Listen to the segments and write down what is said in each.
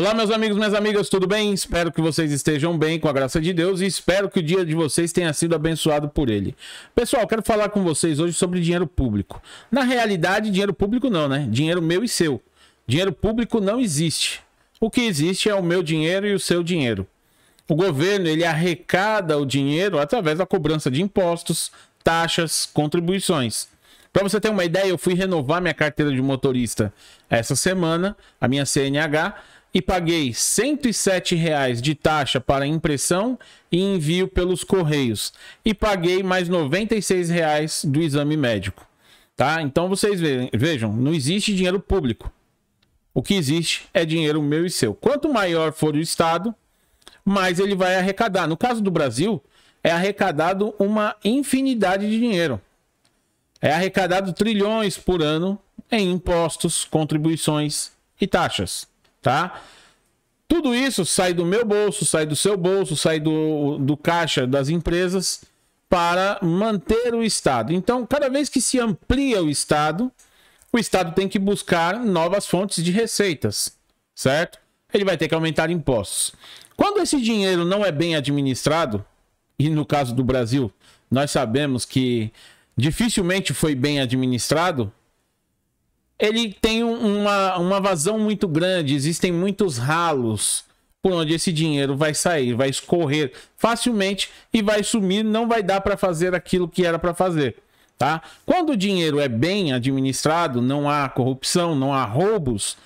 Olá, meus amigos, minhas amigas, tudo bem? Espero que vocês estejam bem, com a graça de Deus, e espero que o dia de vocês tenha sido abençoado por ele. Pessoal, quero falar com vocês hoje sobre dinheiro público. Na realidade, dinheiro público não, né? Dinheiro meu e seu. Dinheiro público não existe. O que existe é o meu dinheiro e o seu dinheiro. O governo, ele arrecada o dinheiro através da cobrança de impostos, taxas, contribuições. Para você ter uma ideia, eu fui renovar minha carteira de motorista essa semana, a minha CNH, e paguei R$ 107,00 de taxa para impressão e envio pelos correios e paguei mais R$ 96,00 do exame médico. Tá? Então vocês vejam, não existe dinheiro público. O que existe é dinheiro meu e seu. Quanto maior for o estado, mais ele vai arrecadar. No caso do Brasil, é arrecadado uma infinidade de dinheiro. É arrecadado trilhões por ano em impostos, contribuições e taxas tá? Tudo isso sai do meu bolso, sai do seu bolso, sai do, do caixa das empresas para manter o Estado. Então, cada vez que se amplia o Estado, o Estado tem que buscar novas fontes de receitas, certo? Ele vai ter que aumentar impostos. Quando esse dinheiro não é bem administrado, e no caso do Brasil, nós sabemos que dificilmente foi bem administrado, ele tem uma, uma vazão muito grande, existem muitos ralos por onde esse dinheiro vai sair, vai escorrer facilmente e vai sumir, não vai dar para fazer aquilo que era para fazer, tá? Quando o dinheiro é bem administrado, não há corrupção, não há roubos,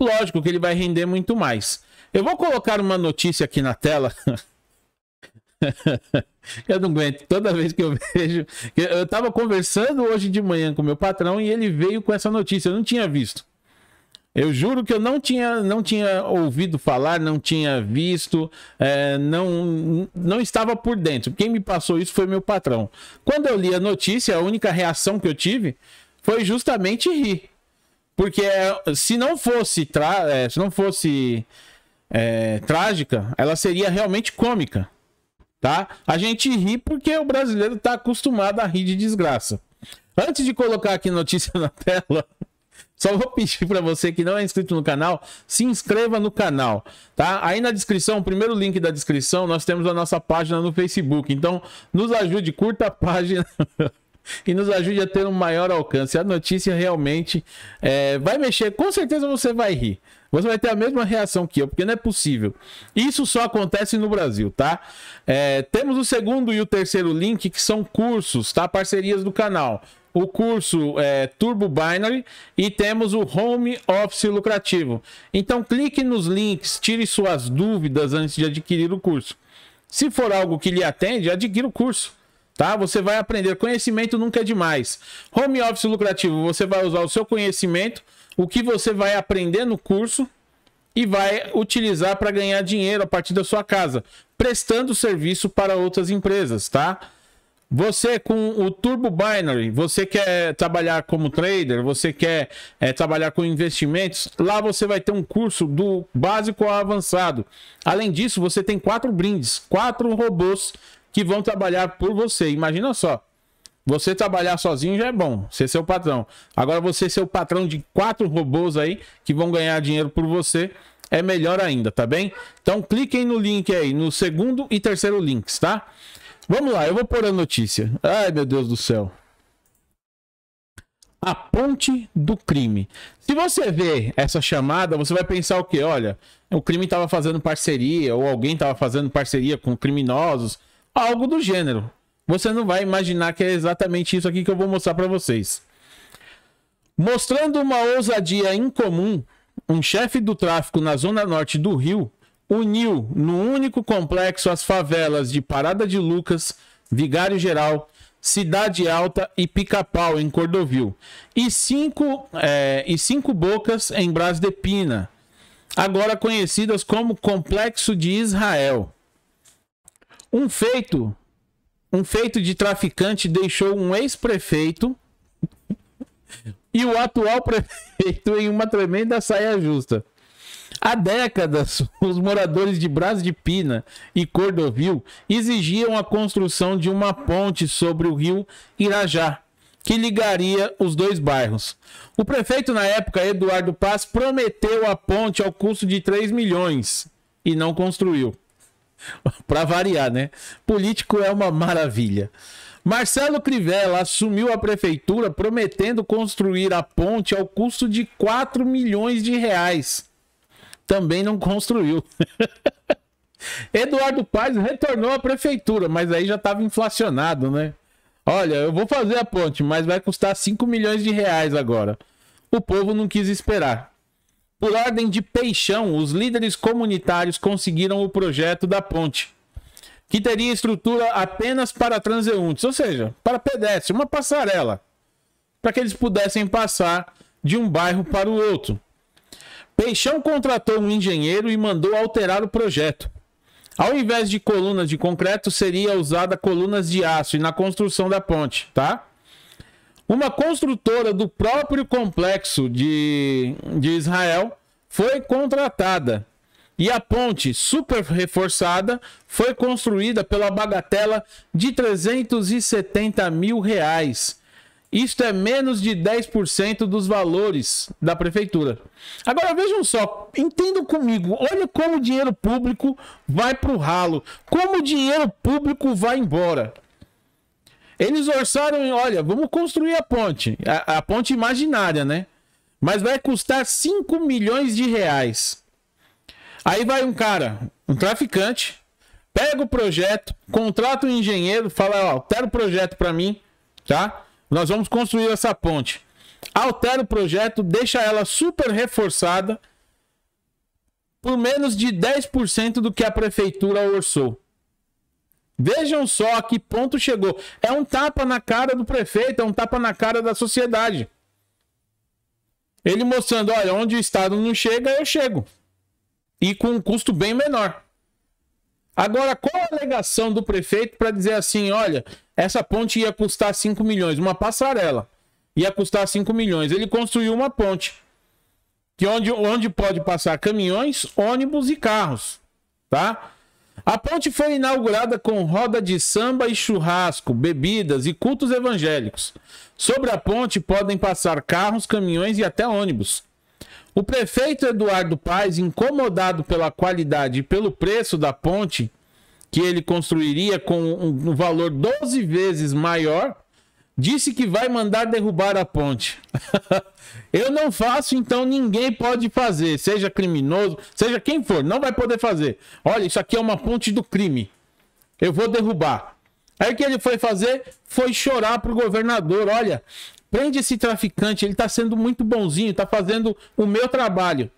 lógico que ele vai render muito mais. Eu vou colocar uma notícia aqui na tela. Eu não aguento. Toda vez que eu vejo. Eu tava conversando hoje de manhã com meu patrão e ele veio com essa notícia. Eu não tinha visto. Eu juro que eu não tinha, não tinha ouvido falar, não tinha visto, é, não, não estava por dentro. Quem me passou isso foi meu patrão. Quando eu li a notícia, a única reação que eu tive foi justamente rir. Porque é, se não fosse, é, se não fosse é, trágica, ela seria realmente cômica tá? A gente ri porque o brasileiro tá acostumado a rir de desgraça. Antes de colocar aqui notícia na tela, só vou pedir para você que não é inscrito no canal, se inscreva no canal, tá? Aí na descrição, o primeiro link da descrição, nós temos a nossa página no Facebook. Então, nos ajude, curta a página. e nos ajude a ter um maior alcance. A notícia realmente é, vai mexer, com certeza você vai rir. Você vai ter a mesma reação que eu, porque não é possível. Isso só acontece no Brasil, tá? É, temos o segundo e o terceiro link, que são cursos, tá? Parcerias do canal. O curso é, Turbo Binary e temos o Home Office Lucrativo. Então clique nos links, tire suas dúvidas antes de adquirir o curso. Se for algo que lhe atende, adquira o curso tá? Você vai aprender. Conhecimento nunca é demais. Home office lucrativo, você vai usar o seu conhecimento o que você vai aprender no curso e vai utilizar para ganhar dinheiro a partir da sua casa, prestando serviço para outras empresas, tá? Você com o Turbo Binary, você quer trabalhar como trader, você quer é, trabalhar com investimentos, lá você vai ter um curso do básico ao avançado. Além disso, você tem quatro brindes, quatro robôs que vão trabalhar por você. Imagina só, você trabalhar sozinho já é bom, ser seu patrão. Agora você ser o patrão de quatro robôs aí que vão ganhar dinheiro por você é melhor ainda, tá bem? Então cliquem no link aí, no segundo e terceiro links, tá? Vamos lá, eu vou pôr a notícia. Ai, meu Deus do céu. A ponte do crime. Se você ver essa chamada, você vai pensar o quê? Olha, o crime estava fazendo parceria, ou alguém estava fazendo parceria com criminosos, algo do gênero. Você não vai imaginar que é exatamente isso aqui que eu vou mostrar para vocês. Mostrando uma ousadia incomum, um chefe do tráfico na zona norte do Rio uniu no único complexo as favelas de Parada de Lucas, Vigário Geral, Cidade Alta e Pica-Pau, em Cordovil, e cinco, é, e cinco bocas em Bras de Pina, agora conhecidas como Complexo de Israel. Um feito um feito de traficante deixou um ex-prefeito e o atual prefeito em uma tremenda saia justa. Há décadas, os moradores de Bras de Pina e Cordovil exigiam a construção de uma ponte sobre o rio Irajá, que ligaria os dois bairros. O prefeito na época, Eduardo Paz, prometeu a ponte ao custo de 3 milhões e não construiu. Para variar, né? Político é uma maravilha. Marcelo Crivella assumiu a prefeitura prometendo construir a ponte ao custo de 4 milhões de reais. Também não construiu. Eduardo Paes retornou à prefeitura, mas aí já estava inflacionado, né? Olha, eu vou fazer a ponte, mas vai custar 5 milhões de reais agora. O povo não quis esperar. Por ordem de Peixão, os líderes comunitários conseguiram o projeto da ponte, que teria estrutura apenas para transeuntes, ou seja, para pedestres, uma passarela, para que eles pudessem passar de um bairro para o outro. Peixão contratou um engenheiro e mandou alterar o projeto. Ao invés de colunas de concreto, seria usada colunas de aço e na construção da ponte, tá? Uma construtora do próprio complexo de, de Israel foi contratada e a ponte super reforçada foi construída pela bagatela de 370 mil reais. Isto é menos de 10% dos valores da prefeitura. Agora vejam só, entendam comigo, olha como o dinheiro público vai para o ralo, como o dinheiro público vai embora. Eles orçaram em, olha, vamos construir a ponte. A, a, ponte imaginária, né? Mas vai custar 5 milhões de reais. Aí vai um cara, um traficante, pega o projeto, contrata um engenheiro, fala, ó, altera o projeto para mim, tá? Nós vamos construir essa ponte. Altera o projeto, deixa ela super reforçada por menos de 10% do que a prefeitura orçou. Vejam só a que ponto chegou. É um tapa na cara do prefeito, é um tapa na cara da sociedade. Ele mostrando, olha, onde o Estado não chega, eu chego. E com um custo bem menor. Agora, qual a alegação do prefeito para dizer assim, olha, essa ponte ia custar 5 milhões, uma passarela ia custar 5 milhões. Ele construiu uma ponte que onde, onde pode passar caminhões, ônibus e carros, tá? A ponte foi inaugurada com roda de samba e churrasco, bebidas e cultos evangélicos. Sobre a ponte podem passar carros, caminhões e até ônibus. O prefeito Eduardo Paes, incomodado pela qualidade e pelo preço da ponte, que ele construiria com um valor 12 vezes maior, Disse que vai mandar derrubar a ponte. eu não faço, então ninguém pode fazer, seja criminoso, seja quem for, não vai poder fazer. Olha, isso aqui é uma ponte do crime. Eu vou derrubar. Aí o que ele foi fazer? Foi chorar pro governador, olha, prende esse traficante, ele tá sendo muito bonzinho, tá fazendo o meu trabalho.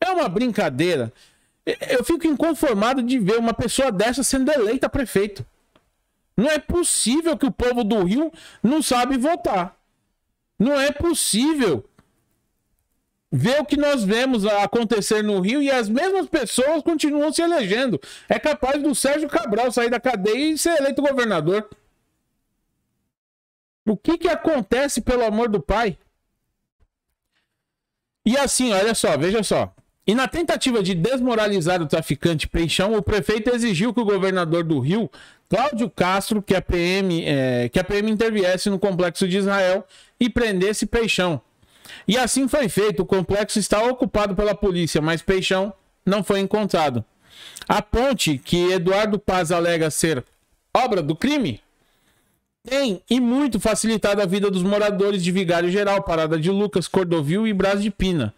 É uma brincadeira. Eu fico inconformado de ver uma pessoa dessa sendo eleita prefeito. Não é possível que o povo do Rio não sabe votar. Não é possível ver o que nós vemos acontecer no Rio e as mesmas pessoas continuam se elegendo. É capaz do Sérgio Cabral sair da cadeia e ser eleito governador. O que que acontece pelo amor do pai? E assim, olha só, veja só. E na tentativa de desmoralizar o traficante Peixão, o prefeito exigiu que o governador do Rio Cláudio Castro que a PM, é, que a PM interviesse no complexo de Israel e prendesse Peixão. E assim foi feito. O complexo está ocupado pela polícia, mas Peixão não foi encontrado. A ponte que Eduardo Paz alega ser obra do crime tem e muito facilitado a vida dos moradores de Vigário Geral, Parada de Lucas, Cordovil e Bras de Pina,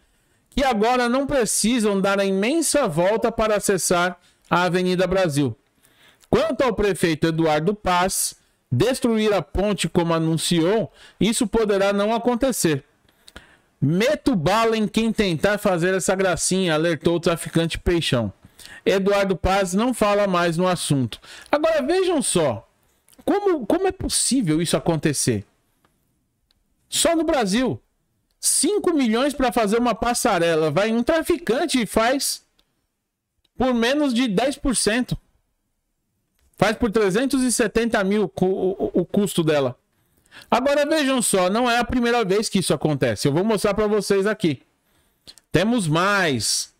que agora não precisam dar a imensa volta para acessar a Avenida Brasil. Quanto ao prefeito Eduardo Paz destruir a ponte como anunciou, isso poderá não acontecer. Meto bala em quem tentar fazer essa gracinha, alertou o traficante Peixão. Eduardo Paz não fala mais no assunto. Agora vejam só, como, como é possível isso acontecer? Só no Brasil. 5 milhões para fazer uma passarela. Vai um traficante e faz por menos de 10%. Faz por 370 mil o, o, o custo dela. Agora vejam só, não é a primeira vez que isso acontece. Eu vou mostrar para vocês aqui. Temos mais.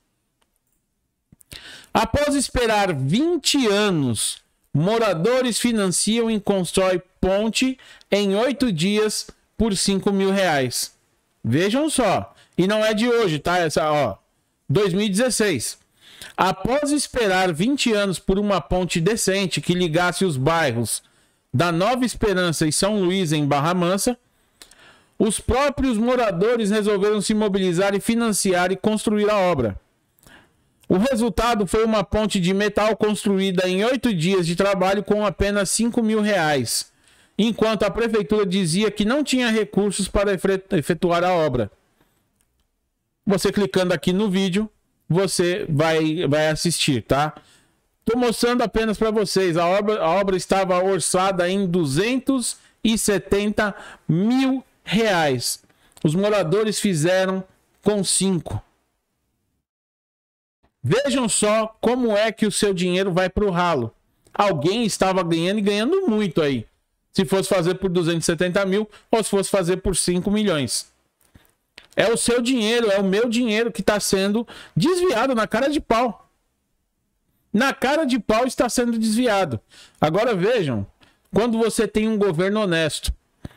Após esperar 20 anos, moradores financiam e constrói ponte em 8 dias por 5 mil reais. Vejam só. E não é de hoje, tá? Essa, é ó. 2016. Após esperar 20 anos por uma ponte decente que ligasse os bairros da Nova Esperança e São Luís em Barra Mansa, os próprios moradores resolveram se mobilizar e financiar e construir a obra. O resultado foi uma ponte de metal construída em oito dias de trabalho com apenas 5 mil reais, enquanto a prefeitura dizia que não tinha recursos para efetuar a obra. Você clicando aqui no vídeo, você vai, vai assistir, tá? Tô mostrando apenas para vocês. A obra, a obra estava orçada em 270 mil reais. Os moradores fizeram com 5. Vejam só como é que o seu dinheiro vai para o ralo. Alguém estava ganhando e ganhando muito aí. Se fosse fazer por 270 mil ou se fosse fazer por 5 milhões. É o seu dinheiro, é o meu dinheiro que está sendo desviado na cara de pau. Na cara de pau está sendo desviado. Agora vejam, quando você tem um governo honesto,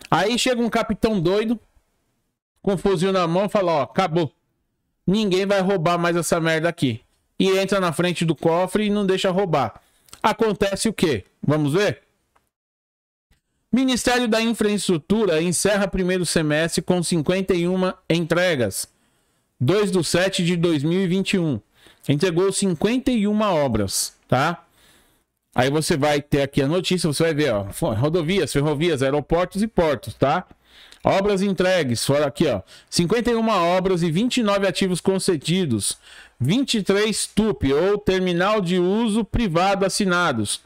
aí chega um capitão doido com um fuzil na mão fala: Ó, acabou. Ninguém vai roubar mais essa merda aqui. E entra na frente do cofre e não deixa roubar. Acontece o quê? Vamos ver? Ministério da Infraestrutura encerra primeiro semestre com 51 entregas. 2 do 7 de 2021. Entregou 51 obras, tá? Aí você vai ter aqui a notícia, você vai ver, ó, rodovias, ferrovias, aeroportos e portos, tá? Obras entregues, fora aqui, ó, 51 obras e 29 ativos concedidos, 23 TUP ou terminal de uso privado assinados,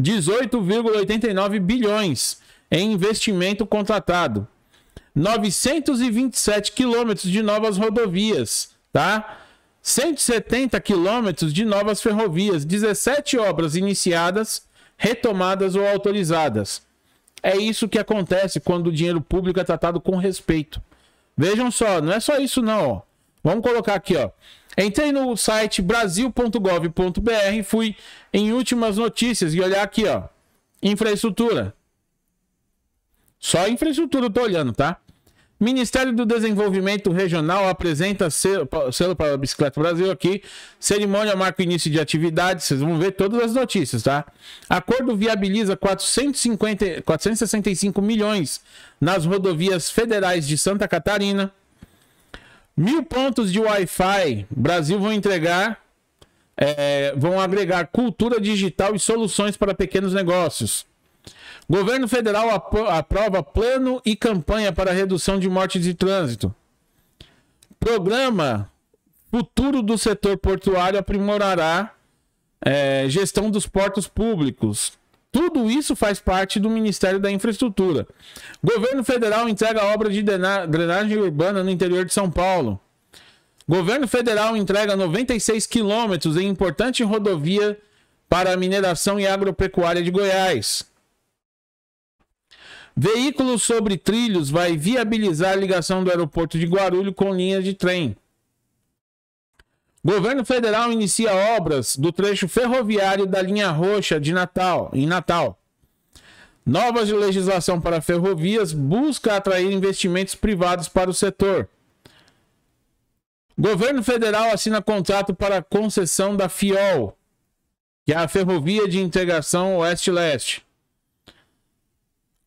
18,89 bilhões em investimento contratado. 927 quilômetros de novas rodovias, tá? 170 quilômetros de novas ferrovias, 17 obras iniciadas, retomadas ou autorizadas. É isso que acontece quando o dinheiro público é tratado com respeito. Vejam só, não é só isso não, Vamos colocar aqui, ó. Entrei no site brasil.gov.br, fui em últimas notícias e olhar aqui, ó. Infraestrutura. Só a infraestrutura eu tô olhando, tá? Ministério do Desenvolvimento Regional apresenta selo, selo para a Bicicleta Brasil aqui. Cerimônia marca o início de atividades. Vocês vão ver todas as notícias, tá? Acordo viabiliza 450, 465 milhões nas rodovias federais de Santa Catarina. Mil pontos de Wi-Fi. Brasil vão entregar, é, vão agregar cultura digital e soluções para pequenos negócios. Governo federal aprova plano e campanha para redução de mortes de trânsito. Programa Futuro do Setor Portuário aprimorará é, gestão dos portos públicos. Tudo isso faz parte do Ministério da Infraestrutura. Governo federal entrega obra de drenagem urbana no interior de São Paulo. Governo federal entrega 96 quilômetros em importante rodovia para mineração e agropecuária de Goiás. Veículos sobre trilhos vai viabilizar a ligação do aeroporto de Guarulhos com linha de trem. Governo federal inicia obras do trecho ferroviário da linha roxa de Natal, em Natal. Nova legislação para ferrovias busca atrair investimentos privados para o setor. Governo federal assina contrato para concessão da FIOL, que é a Ferrovia de Integração Oeste-Leste.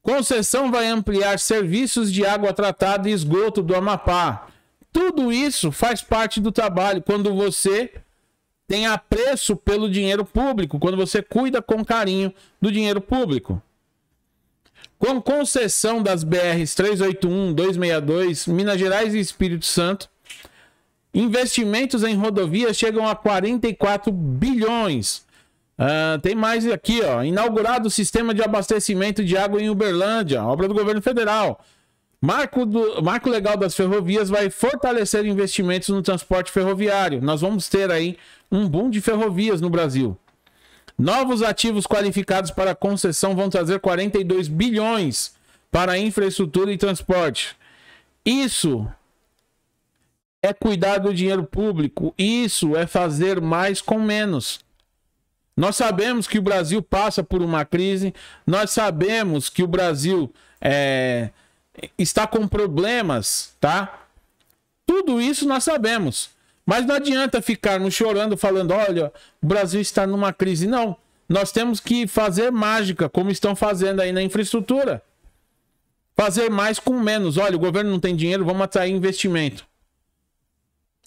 Concessão vai ampliar serviços de água tratada e esgoto do Amapá. Tudo isso faz parte do trabalho quando você tem apreço pelo dinheiro público, quando você cuida com carinho do dinheiro público. Com concessão das BRs 381, 262, Minas Gerais e Espírito Santo, investimentos em rodovias chegam a 44 bilhões Uh, tem mais aqui, ó. Inaugurado o sistema de abastecimento de água em Uberlândia, obra do governo federal. Marco, do, marco legal das ferrovias vai fortalecer investimentos no transporte ferroviário. Nós vamos ter aí um boom de ferrovias no Brasil. Novos ativos qualificados para concessão vão trazer 42 bilhões para infraestrutura e transporte. Isso é cuidar do dinheiro público. Isso é fazer mais com menos. Nós sabemos que o Brasil passa por uma crise, nós sabemos que o Brasil é, está com problemas, tá? Tudo isso nós sabemos. Mas não adianta ficarmos chorando, falando: olha, o Brasil está numa crise. Não. Nós temos que fazer mágica, como estão fazendo aí na infraestrutura. Fazer mais com menos. Olha, o governo não tem dinheiro, vamos atrair investimento.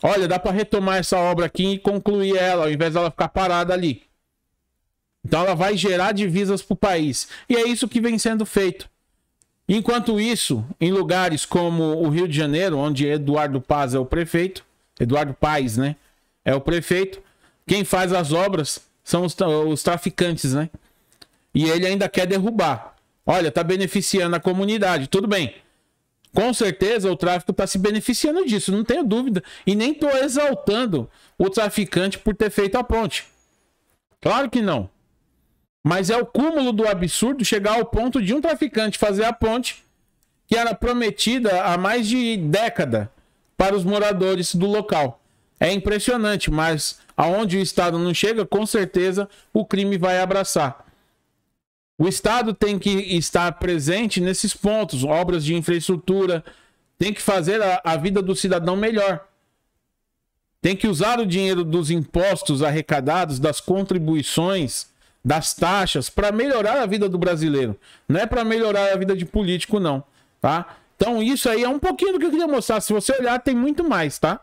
Olha, dá para retomar essa obra aqui e concluir ela, ao invés dela ficar parada ali. Então ela vai gerar divisas para o país. E é isso que vem sendo feito. Enquanto isso, em lugares como o Rio de Janeiro, onde Eduardo Paz é o prefeito, Eduardo Paz, né? É o prefeito. Quem faz as obras são os, os traficantes, né? E ele ainda quer derrubar. Olha, tá beneficiando a comunidade, tudo bem. Com certeza o tráfico está se beneficiando disso, não tenho dúvida. E nem estou exaltando o traficante por ter feito a ponte. Claro que não. Mas é o cúmulo do absurdo chegar ao ponto de um traficante fazer a ponte que era prometida há mais de década para os moradores do local. É impressionante, mas aonde o Estado não chega, com certeza o crime vai abraçar. O Estado tem que estar presente nesses pontos, obras de infraestrutura, tem que fazer a, a vida do cidadão melhor. Tem que usar o dinheiro dos impostos arrecadados, das contribuições, das taxas para melhorar a vida do brasileiro. Não é para melhorar a vida de político, não. Tá? Então, isso aí é um pouquinho do que eu queria mostrar. Se você olhar, tem muito mais, tá?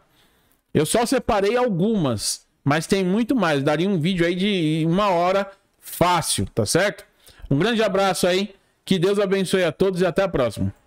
Eu só separei algumas, mas tem muito mais. Daria um vídeo aí de uma hora fácil, tá certo? Um grande abraço aí. Que Deus abençoe a todos e até a próxima.